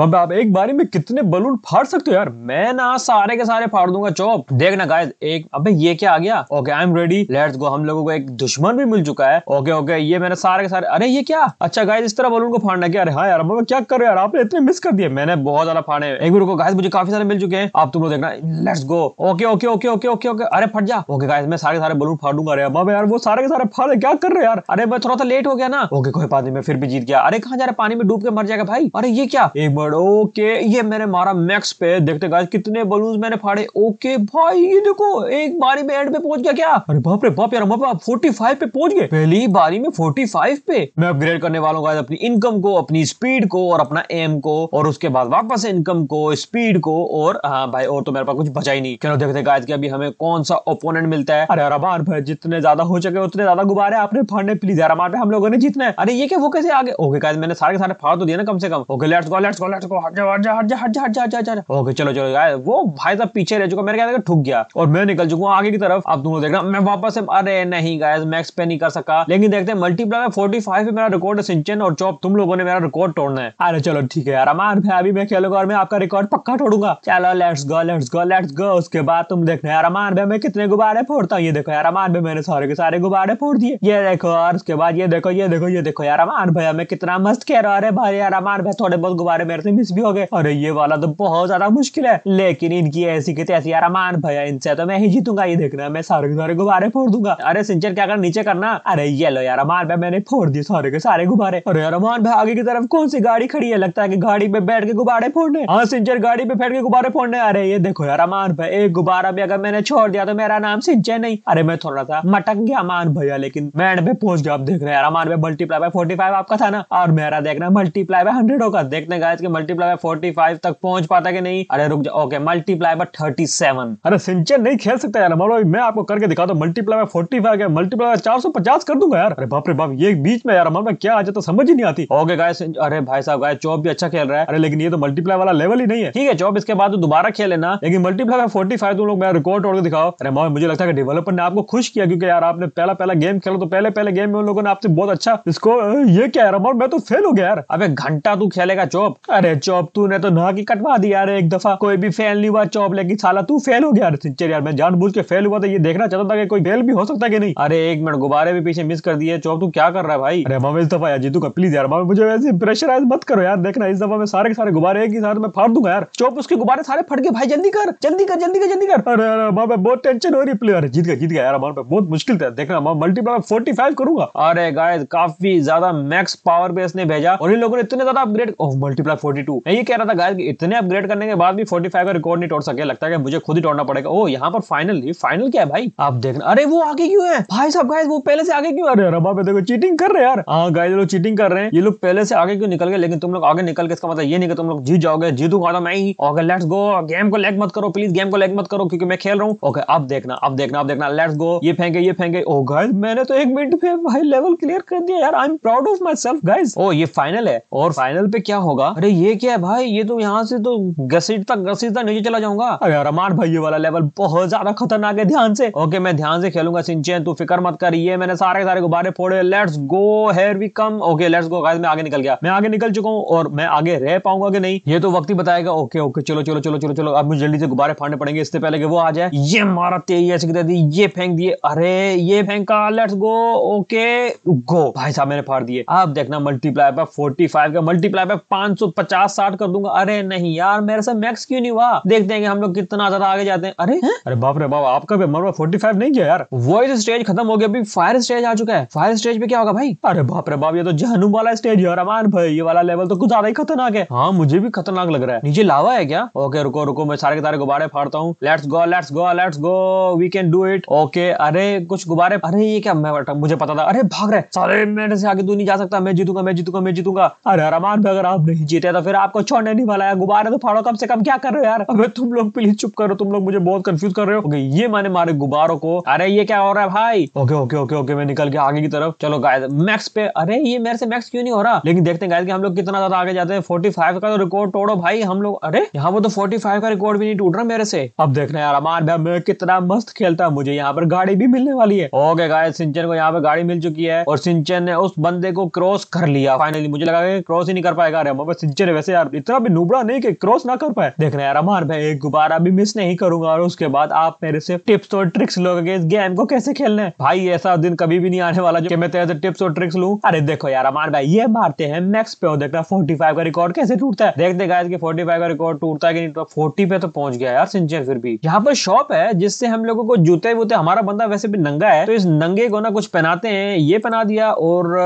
अब आप एक बारी में कितने बलून फाड़ सकते हो यार मैं ना सारे के सारे फाड़ दूंगा चौप देखना गाइस एक अबे ये क्या आ गया okay I am ready let's go हम लोगों को एक दुश्मन भी मिल चुका है ओके ओके ये मैंने सारे के सारे अरे ये क्या अच्छा गाइस इस तरह बलून को फाड़ना क्या अरे हाँ यार क्या कर रहे यार आपने इतने मिस कर दिए मैंने बहुत ज्यादा फाड़े एक रुको गाइस मुझे काफी सारे मिल चुके हैं आप तुम लोग देखना let's go okay okay okay okay okay okay अरे फट जा ओके गाइस मैं सारे सारे बलून फाड़ूंगा अरे बाबा यार वो सारे के सारे फाड़े क्या कर रहे यार अरे मैं थोड़ा सा लेट हो गया ना ओके कोई बात नहीं मैं फिर भी जीत गया अरे कहा जा रहा पानी में डूब के मर जाएगा भाई अरे ये क्या एक बड़ो ओके ये मैंने मारा मैक्स पे देखते गाइस कितने बलून मैंने फाड़े ओके भाई ये देखो एक बारी में एंड पे पहुंच गया क्या अरे बाप रे बाप यार हम फोर्टी फाइव पे पहुंच गए पहली बारी में फोर्टी फाइव पे मैं अपग्रेड करने वालों हूँ अपनी इनकम को अपनी स्पीड को और अपना एम को और उसके बाद वापस इनकम को स्पीड को और हाँ भाई और तो मेरे पास कुछ बचा ही नहीं चलो देखते गाइस की अभी हमें कौन सा ओपोनेंट मिलता है अरे अरबार भाई जितने ज्यादा हो चुके उतने ज्यादा गुब्बारे आपने फाड़ने प्लीज यार हमारे हम लोगों ने जीतना है अरे ये क्या वो कैसे आगे ओके गाइस मैंने सारे सारे फाड़ तो दिया ना कम से कम okay let's go let's go let's go हट जा हट जा हट जा हट जा हट जा हट जा ओके चलो चलो यार वो भाई साहब पीछे रह चुका मेरे ख्याल ठुक गया और मैं निकल चुका हूँ आगे की तरफ आप दोनों देखना मैं वापस अरे नहीं गायज मैक्स पे नहीं कर सका लेकिन देखते हैं मल्टीप्लाई में फोर्टी फाइव मेरा रिकॉर्ड है सिंचन और चौप तुम लोगों ने मेरा रिकॉर्ड तोड़ना है अरे चलो ठीक है यार अमार भाई अभी मैं खेलूंगा और मैं आपका रिकॉर्ड पक्का तोड़ूंगा चलो let's go let's go let's go उसके बाद तुम देखना यार अमान भाई मैं कितने गुब्बारे फोड़ता हूँ ये देखो यार अमान भाई मैंने सारे के सारे गुब्बारे फोड़ दिए ये देखो और उसके बाद ये देखो ये देखो ये देखो यार अमान भाई मैं कितना मस्त कह रहा अरे भाई यार अमान भाई थोड़े बहुत गुब्बारे मेरे से मिस भी हो गए अरे ये वाला तो बहुत ज्यादा मुश्किल है लेकिन इनकी ऐसी की तैसी यार मान भैया इनसे तो मैं ही जीतूंगा ये देखना मैं सारे के सारे गुब्बारे फोड़ दूंगा अरे सिंचर क्या कर नीचे करना अरे ये लो यार मान भाई मैंने फोड़ दिए सारे के सारे गुब्बारे अरे यार मान भाई आगे की तरफ कौन सी गाड़ी खड़ी है लगता है की गाड़ी पे बैठ के गुब्बारे फोड़ने हाँ सिंचर गाड़ी पे बैठ के गुब्बारे फोड़ने अरे ये देखो यार मान भाई एक गुब्बारा भी अगर मैंने छोड़ दिया तो मेरा नाम सिंचर नहीं अरे मैं थोड़ा सा मटक गया मान भैया लेकिन बैंड पे पहुंच गया आप देख रहे हैं यार मान भाई मल्टीप्लाई बाय फोर्टी आपका था ना और मेरा देखना मल्टीप्लाई बाय हंड्रेड होगा देखने का मल्टीप्लाई बाय फोर्टी फाइव तक पहुंच पाता कि नहीं अरे रुक जाओ okay multiply by thirty seven अरे सिंचन नहीं खेल सकता यार मतलब मैं आपको करके दिखा दो multiply by forty five multiply by चार सौ पचास कर दूंगा यार अरे बाप रे बाप ये बीच में यार मतलब क्या आ जाता तो समझ ही नहीं आती ओके गाय अरे भाई साहब गाय चौब भी अच्छा खेल रहा है अरे लेकिन ये तो मल्टीप्लाई वाला लेवल ही नहीं है ठीक है चौब इसके बाद तो दोबारा खेले ना लेकिन मल्टीप्लाई बाय फोर्टी फाइव तुम लोग मैं रिकॉर्ड तोड़ के दिखाओ अरे मामा मुझे लगता है डेवलपर ने आपको खुश किया क्योंकि यार आपने पहला पहला गेम खेला तो पहले पहले गेम में उन लोगों ने आपसे बहुत अच्छा इसको ये क्या यार मैं तो फेल हो गया यार अबे घंटा तू खेलेगा चौप अरे तू तूने तो नहा के कटवा दिया रे एक दफा कोई भी फेल नहीं हुआ चौप लेकिन साला तू फेल हो गया सिंचर यार मैं जानबूझ के फेल हुआ था तो ये देखना चाहता था कि कोई फेल भी हो सकता है कि नहीं अरे एक मिनट गुब्बारे भी पीछे मिस कर दिए चौब तू क्या कर रहा है भाई अरे मामा इस दफा यार जीतू का प्लीज यार मामा मुझे वैसे प्रेशराइज मत करो यार देखना इस दफा मैं सारे के सारे गुब्बारे एक ही साथ में फाड़ दूंगा यार चौप उसके गुब्बारे सारे फट गए भाई जल्दी कर जल्दी कर जल्दी कर जल्दी कर अरे अरे मामा बहुत टेंशन हो रही प्लेयर जीत गया जीत गया यार हमारे बहुत मुश्किल था देखना मैं मल्टीप्लाई फोर्टी फाइव करूंगा अरे गाइस काफी ज्यादा मैक्स पावर पे इसने भेजा और इन लोगों ने इतने ज्यादा अपग्रेड मल्टीप्लाई 42 मैं ये कह रहा था गाइस इतने अपग्रेड करने के बाद भी 45 का रिकॉर्ड नहीं तोड़ सके लगता है मुझे खुद ही तोड़ना पड़ेगा ओ यहाँ पर फाइनल ये फाइनल क्या है भाई आप देखना अरे वो आगे क्यों है भाई साहब गाइस वो पहले से आगे क्यों अरे रबा पे देखो चीटिंग कर रहे यार हाँ गाइस लोग चीटिंग कर रहे हैं ये लोग पहले से आगे क्यों निकल गए लेकिन तुम लोग आगे निकल के इसका मतलब ये नहीं कि तुम लोग जीत जाओगे जीतूंगा तो मैं ही ओके लेट्स गो गेम को लैग मत करो प्लीज गेम को लैग मत करो क्योंकि मैं खेल रहा हूँ ओके अब देखना अब देखना अब देखना लेट्स गो ये फेंके ये फेंके ओ गाइस मैंने तो एक मिनट में भाई लेवल क्लियर कर दिया यार I am proud of myself guys ओ ये फाइनल है और फाइनल पे क्या होगा अरे ये क्या है भाई ये तो यहाँ से तो घसीटता घसीटता नीचे चला जाऊंगा अरे रमान भाई ये वाला लेवल बहुत ज्यादा खतरनाक है ध्यान से ओके मैं ध्यान से खेलूंगा सिंचन तू फिक्र मत कर ये मैंने सारे सारे गुब्बारे फोड़े let's go here we come okay let's go guys मैं आगे निकल गया मैं आगे निकल चुका हूँ और मैं आगे रह पाऊंगा कि नहीं ये तो वक्त ही बताएगा ओके ओके चलो चलो चलो चलो चलो अब मुझे जल्दी से गुब्बारे फाड़ने पड़ेंगे इससे पहले कि वो आ जाए ये मारा तेज ऐसे दे दी ये फेंक दिए अरे ये फेंका लेट्स गो ओके गो भाई साहब मैंने फाड़ दिए आप देखना मल्टीप्लाई बाय फोर्टी का मल्टीप्लाई बाय पांच पचास साठ कर दूंगा अरे नहीं यार मेरे से मैक्स क्यों नहीं हुआ देखते हैं कि हम लोग कितना ज्यादा आगे जाते हैं अरे है? अरे बाप रे बाप आपका भी मरवा फोर्टी फाइव नहीं किया यार वॉइस स्टेज तो खत्म हो गया अभी फायर स्टेज आ चुका है फायर स्टेज पे क्या होगा भाई अरे बाप रे बाप ये तो जहनुम वाला स्टेज है अमान भाई ये वाला लेवल तो कुछ ज्यादा ही खतरनाक है हाँ मुझे भी खतरनाक लग रहा है नीचे लावा है क्या ओके रुको रुको मैं सारे के सारे गुब्बारे फाड़ता हूँ let's go let's go let's go we can do it okay अरे कुछ गुब्बारे अरे ये क्या मैं मुझे पता था अरे भाग रहे सारे मेरे से आगे तू नहीं जा सकता मैं जीतूंगा मैं जीतूंगा मैं जीतूंगा अरे अरमान भाई अगर आप नहीं जीते तो फिर आपको छोड़ने नहीं वाला है गुब्बारे तो फाड़ो कम से कम क्या कर रहे हो यार अबे तुम लोग प्लीज चुप करो तुम लोग मुझे बहुत कंफ्यूज कर रहे हो ये मैंने मारे गुब्बारों को अरे ये क्या हो रहा है भाई ओके ओके ओके ओके मैं निकल के आगे की तरफ चलो गाय मैक्स पे अरे ये मेरे से मैक्स क्यों नहीं हो रहा लेकिन देखते हैं गाय हम लोग कितना ज्यादा आगे जाते हैं फोर्टी फाइव का तो रिकॉर्ड तोड़ो भाई हम लोग अरे यहाँ पर तो फोर्टी फाइव का रिकॉर्ड भी नहीं टूट रहा मेरे से अब देखना यार मार भाई मैं कितना मस्त खेलता मुझे यहाँ पर गाड़ी भी मिलने वाली है ओके गाय सिंचन को यहाँ पर गाड़ी मिल चुकी है और सिंचन ने उस बंदे को क्रॉस कर लिया फाइनली मुझे लगा क्रॉस ही नहीं कर पाएगा अरे सिंचन पिक्चर है वैसे यार इतना भी नुबड़ा नहीं कि क्रॉस ना कर पाए देखना यार अमर भाई एक गुब्बारा भी मिस नहीं करूंगा और उसके बाद आप मेरे से टिप्स और ट्रिक्स लोगे इस गेम को कैसे खेलने भाई ऐसा दिन कभी भी नहीं आने वाला जो कि मैं तेरे से टिप्स और ट्रिक्स लू अरे देखो यार अमार भाई ये मारते हैं मैक्स पे देख देखना फोर्टी फाइव का रिकॉर्ड कैसे टूटता है देख गाय फोर्टी फाइव का रिकॉर्ड टूटता है कि नहीं फोर्टी तो पे तो पहुंच गया यार सिंचर फिर भी यहाँ पर शॉप है जिससे हम लोगों को जूते वूते हमारा बंदा वैसे भी नंगा है तो इस नंगे को ना कुछ पहनाते हैं ये पहना दिया और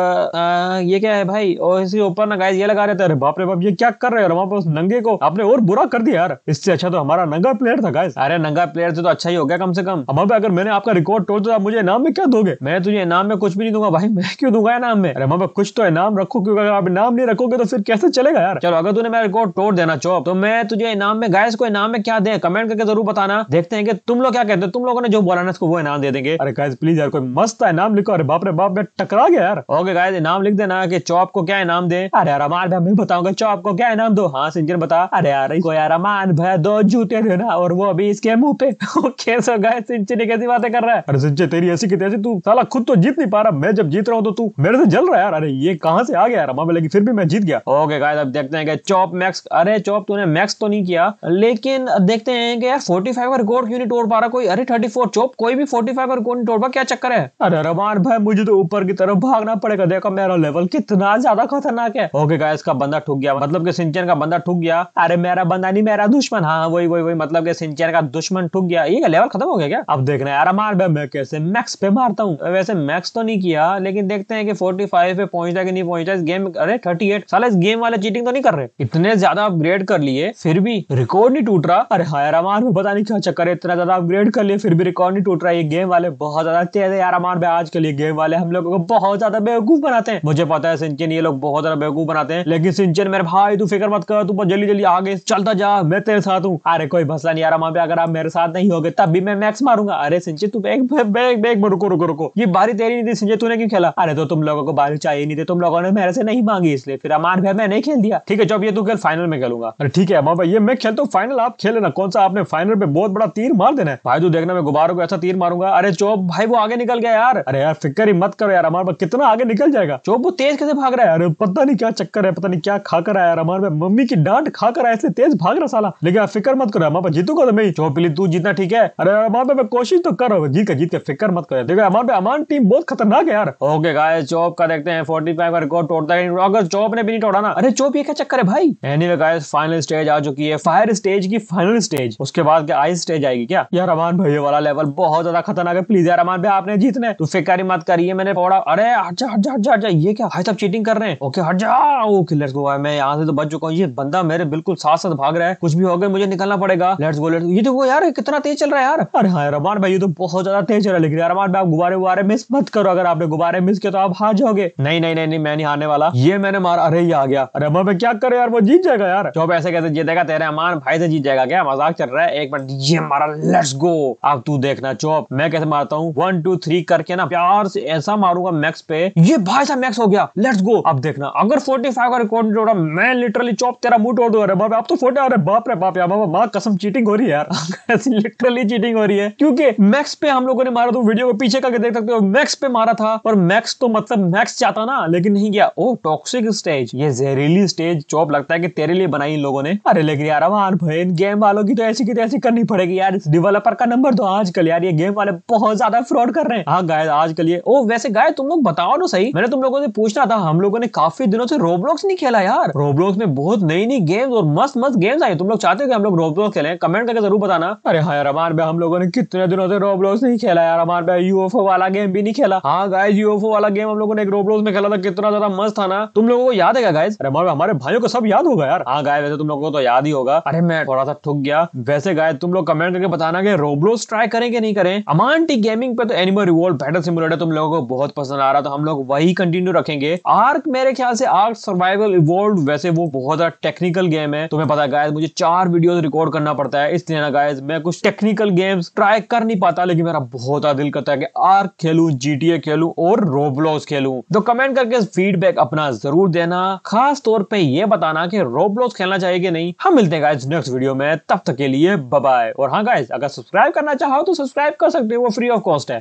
ये क्या है भाई और इसके ऊपर ना गाय ये लगा रहता है बाप रे बाप ये क्या कर रहे हो उस नंगे को आपने और बुरा कर दिया यार इससे अच्छा तो हमारा नंगा प्लेयर था गाइस अरे नंगा प्लेयर से तो अच्छा ही हो गया कम से कम अब अगर मैंने आपका रिकॉर्ड तोड़ तो आप मुझे इनाम में क्या दोगे मैं तुझे इनाम में कुछ भी नहीं दूंगा भाई मैं क्यों दूंगा इनाम में अरे माँ कुछ तो इनाम रखो क्योंकि अगर आप इनाम नहीं रखोगे तो फिर कैसे चलेगा यार चलो अगर तूने मेरा रिकॉर्ड तोड़ देना चौप तो मैं तुझे इनाम में गाइस को इनाम में क्या दे कमेंट करके जरूर बताना देखते हैं कि तुम लोग क्या कहते हो तुम लोगों ने जो बोला ना उसको वो इनाम दे देंगे अरे गाइस प्लीज यार कोई मस्त इनाम लिखो अरे बाप रे बाप मैं टकरा गया यार ओके गाइस इनाम लिख देना कि चौप को क्या इनाम दे अरे यार हमारे मैं बताऊंगा चौप आपको क्या नाम दो हाँ सिंजन बता अरे यार इसको यार मान भैया दो जूते देना और वो अभी इसके मुंह पे ओके सो गाइस सिंचन कैसी बातें कर रहा है अरे सिंचन तेरी ऐसी की तैसी तू साला खुद तो जीत नहीं पा रहा मैं जब जीत रहा हूँ तो तू मेरे से जल रहा है यार अरे ये कहाँ से आ गया यार हमें लेकिन फिर भी मैं जीत गया ओके गाइस अब देखते हैं चौप मैक्स अरे चौप तूने मैक्स तो नहीं किया लेकिन देखते हैं कि यार 45 का रिकॉर्ड क्यों नहीं तोड़ पा रहा कोई अरे थर्टी फोर चौप कोई भी 45 का रिकॉर्ड नहीं तोड़ पा क्या चक्कर है अरे रमान भाई मुझे तो ऊपर की तरफ भागना पड़ेगा देखो मेरा लेवल कितना ज्यादा खतरनाक है ओके गाइस का बंदा ठुक गया मतलब के सिंचन का बंदा ठुक गया अरे मेरा बंदा नहीं मेरा दुश्मन हाँ, हाँ वही वही वही मतलब के सिंचन का दुश्मन ठुक गया ये लेवल खत्म हो गया क्या अब देखना यार मार मैं कैसे मैक्स पे मारता हूँ वैसे मैक्स तो नहीं किया लेकिन देखते हैं कि 45 पे पहुंचता कि नहीं पहुंचता इस गेम अरे 38 साला इस गेम वाले चीटिंग तो नहीं कर रहे इतने ज्यादा अपग्रेड कर लिए फिर भी रिकॉर्ड नहीं टूट रहा अरे हायर अमान में पता नहीं क्या चक्कर है इतना ज्यादा अपग्रेड कर लिए फिर भी रिकॉर्ड नहीं टूट रहा ये गेम वाले बहुत ज्यादा तेज है यार मार भाई आज के लिए गेम वाले हम लोगों को बहुत ज्यादा बेवकूफ बनाते हैं मुझे पता है सिंचन ये लोग बहुत ज्यादा बेवकूफ बनाते हैं लेकिन सिंचन मेरे भाई हाँ, तू फिक्र मत कर तू बस जल्दी जल्दी आगे चलता जा मैं तेरे साथ हूँ अरे कोई भसला नहीं आ रहा पे अगर आप मेरे साथ नहीं होगे तब भी मैं मैक्स मारूंगा अरे सिंचे तू बैग बैग बैग रुको रुको रुको ये बारी तेरी नहीं थी सिंचे तूने क्यों खेला अरे तो तुम लोगों को बारी चाहिए नहीं थी तुम लोगों ने मेरे से नहीं मांगी इसलिए फिर अमान भाई नहीं खेल दिया ठीक है जब ये तू खेल फाइनल में खेलूंगा अरे ठीक है अमान भाई ये मैं खेलता हूँ फाइनल आप खेले ना कौन सा आपने फाइनल में बहुत बड़ा तीर मार देना है भाई तू देखना मैं गुब्बारों को ऐसा तीर मारूंगा अरे चौप भाई वो आगे निकल गया यार अरे यार फिक्र ही मत करो यार अमान भाई कितना आगे निकल जाएगा चौप वो तेज कैसे भाग रहा है अरे पता नहीं क्या चक्कर है पता नहीं क्या खाकर कर आया रमान मैं मम्मी की डांट खा कर आया इसलिए तेज भाग रहा साला लेकिन फिक्र मत करो अमापा जीतूंगा तो मैं चौपीली तू जीतना ठीक है अरे अमान मैं कोशिश तो कर रहा जीत का जीत के फिक्र मत करो देखो अमान पे अमान टीम बहुत खतरनाक है यार ओके गाइस चौप का देखते हैं 45 का रिकॉर्ड तोड़ता है अगर चौप ने भी नहीं तोड़ा ना अरे चौप ये क्या चक्कर है भाई एनीवे गाइस फाइनल स्टेज आ चुकी है फायर स्टेज की फाइनल स्टेज उसके बाद क्या आइस स्टेज आएगी क्या यार अमान भाई वाला लेवल बहुत ज्यादा खतरनाक है प्लीज यार अमान भाई आपने जीतने तू तो फिक्र मत करिए मैंने पौड़ा अरे हट जा हट जा हट जा ये क्या भाई सब चीटिंग कर रहे हैं ओके हट जा ओके लेट्स गो मैं यहाँ से तो बच चुका हूँ ये बंदा मेरे बिल्कुल साथ साथ भाग रहा है कुछ भी हो गया मुझे निकलना पड़ेगा लेट्स गो लेट्स ये देखो यार कितना तेज चल रहा है यार अरे हाँ रमान भाई ये तो बहुत ज्यादा तेज चल रहा है लेकिन यार रमान भाई आप गुब्बारे वुबारे मिस मत करो अगर आपने गुब्बारे मिस किया तो आप हार जाओगे नहीं नहीं नहीं मैं नहीं हारने वाला ये मैंने मार अरे ये आ गया अरे मैं क्या करे यार वो जीत जाएगा यार जो ऐसे कैसे जीतेगा तेरे अमान भाई से जीत जाएगा क्या मजाक चल रहा है एक मिनट ये मारा लेट्स गो अब तू देखना चौप मैं कैसे मारता हूँ वन टू थ्री करके ना प्यार से ऐसा मारूंगा मैक्स पे ये भाई साहब मैक्स हो गया लेट्स गो अब देखना अगर फोर्टी फाइव का रिकॉर्ड मैं लिटरली चौप तेरा मुंह तोड़ दूं बाप आप तो फोटे रहे बाप रे बाप यार बाबा माँ कसम चीटिंग हो रही है यार ऐसी लिटरली चीटिंग हो रही है क्योंकि मैक्स पे हम लोगों ने मारा तो वीडियो को पीछे करके देख सकते हो मैक्स पे मारा था और मैक्स तो मतलब मैक्स चाहता ना लेकिन नहीं गया ओ टॉक्सिक स्टेज ये जहरीली स्टेज चौप लगता है कि तेरे लिए बनाई इन लोगों ने अरे लेकिन यार हमार भाई गेम वालों की तो ऐसी की तो ऐसी करनी पड़ेगी यार इस डेवलपर का नंबर दो आजकल यार ये गेम वाले बहुत ज्यादा फ्रॉड कर रहे हैं हाँ गाय आजकल ये ओ वैसे गाय तुम लोग बताओ ना सही मैंने तुम लोगों से पूछना था हम लोगों ने काफी दिनों से रोबलॉक्स नहीं खेला यार रोब्लॉक्स में बहुत नई नई गेम्स और मस्त मस्त गेम्स आई तुम लोग चाहते हो कि हम लोग रोब्लॉक्स खेलें कमेंट करके जरूर बताना अरे हाँ यार हमारे हम लोगों ने कितने दिनों से रोब्लॉक्स नहीं खेला यार हमारे पे यूएफओ वाला गेम भी नहीं खेला हाँ गाइज यूएफओ वाला गेम हम लोगों ने एक रोब्लॉक्स में खेला था कितना ज्यादा मस्त था ना तुम लोगों को याद है गाइज अरे हमारे भाइयों को सब याद होगा यार हाँ गाय वैसे तुम लोगों को तो याद ही होगा अरे मैं थोड़ा सा ठुक गया वैसे गाय तुम लोग कमेंट करके बताना कि रोब्लॉक्स ट्राई करें कि नहीं करें अमांटी गेमिंग पे तो एनिमल रिवोल्ट बैटल सिमुलेटर तुम लोगों को बहुत पसंद आ रहा था तो हम लोग वही कंटिन्यू रखेंगे आर्क मेरे ख्याल से आर्क सर्वाइवल इवोल्व वैसे वो बहुत ज्यादा टेक्निकल गेम है तुम्हें पता गायज मुझे चार वीडियो रिकॉर्ड करना पड़ता है इसलिए ना गायज मैं कुछ टेक्निकल गेम्स ट्राई कर नहीं पाता लेकिन मेरा बहुत ज्यादा दिल करता है कि आर खेलू जी खेलू और रोबलॉस खेलू तो कमेंट करके फीडबैक अपना जरूर देना खास तौर पर यह बताना कि रोबलॉस खेलना चाहिए कि नहीं हम मिलते हैं गाइज नेक्स्ट वीडियो में तब तक के लिए बबाए और हाँ गाइज अगर सब्सक्राइब करना चाहो तो सब्सक्राइब कर सकते हो वो फ्री ऑफ कॉस्ट है